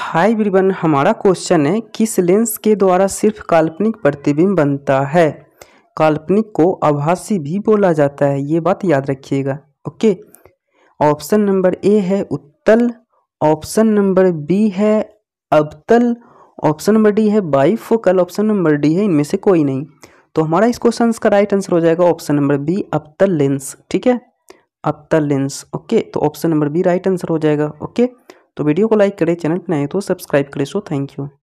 हाय ब्रिबन हमारा क्वेश्चन है किस लेंस के द्वारा सिर्फ काल्पनिक प्रतिबिंब बनता है काल्पनिक को आभासी भी बोला जाता है ये बात याद रखिएगा ओके ऑप्शन नंबर ए है उत्तल ऑप्शन नंबर बी है अबतल ऑप्शन नंबर डी है बाईफोकल ऑप्शन नंबर डी है इनमें से कोई नहीं तो हमारा इस क्वेश्चन का राइट आंसर हो जाएगा ऑप्शन नंबर बी अबतल लेंस ठीक है अबतल लेंस ओके तो option number B right answer हो जाएगा ओके तो वीडियो को लाइक करें चैनल पर नए तो सब्सक्राइब करें सो थैंक यू